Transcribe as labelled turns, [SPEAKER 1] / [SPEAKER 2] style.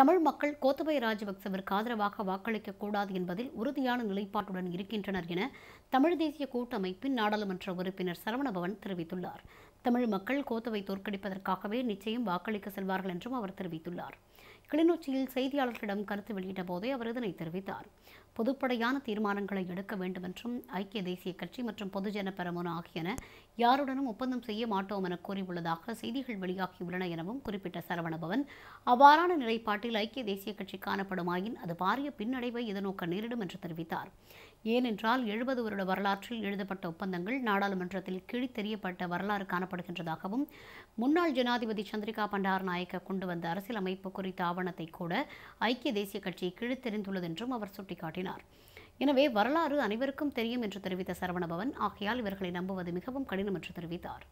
[SPEAKER 1] தமிழ் மக்கள் கோத்தபய ராஜபக்சவிற்கு ஆதரவாக வாக்களிக்க கூடாது என்பதில் உறுதியான நிலைப்பாட்டுடன் இருக்கின்றனர் என தமிழ் தேசிய கூட்டமைப்பின் நாடாளுமன்ற உறுப்பினர் சரவணபவன் தெரிவித்துள்ளார் தமிழ் மக்கள் கோத்தவை தோற்கடிப்பதற்காகவே நிச்சயம் வாக்களிக்க செல்வார்கள் என்றும் அவர் தெரிவித்துள்ளார் கிளிநொச்சியில் செய்தியாளர்களிடம் கருத்து வெளியிட்ட போதே அவர் இதனை தெரிவித்தார் பொதுப்படையான தீர்மானங்களை எடுக்க வேண்டும் என்றும் ஐக்கிய தேசிய கட்சி மற்றும் பொதுஜன பெரமுன ஆகியன யாருடனும் ஒப்பந்தம் செய்ய மாட்டோம் என கூறியுள்ளதாக செய்திகள் வெளியாகியுள்ளன எனவும் குறிப்பிட்ட சரவணபவன் அவ்வாறான நிலைப்பாட்டில் தமிழ்நாட்டில் ஐக்கிய தேசிய கட்சி காணப்படுமாயின் அது பாரிய பின்னடைவை எதிர்நோக்க நேரிடும் என்று தெரிவித்தார் ஏனென்றால் எழுபது வருட வரலாற்றில் எழுதப்பட்ட ஒப்பந்தங்கள் நாடாளுமன்றத்தில் கிழித்தெறியப்பட்ட வரலாறு காணப்படுகின்றதாகவும் முன்னாள் ஜனாதிபதி சந்திரிகா பண்டார் நாயக்க கொண்டு வந்த அரசியலமைப்பு குறித்த ஆவணத்தை கூட ஐக்கிய தேசிய கட்சி கிழித்தெறிந்துள்ளது என்றும் அவர் சுட்டிக்காட்டினார் எனவே வரலாறு அனைவருக்கும் தெரியும் என்று தெரிவித்த சரவணபவன் ஆகையால் இவர்களை நம்புவது மிகவும் கடினம் என்று தெரிவித்தார்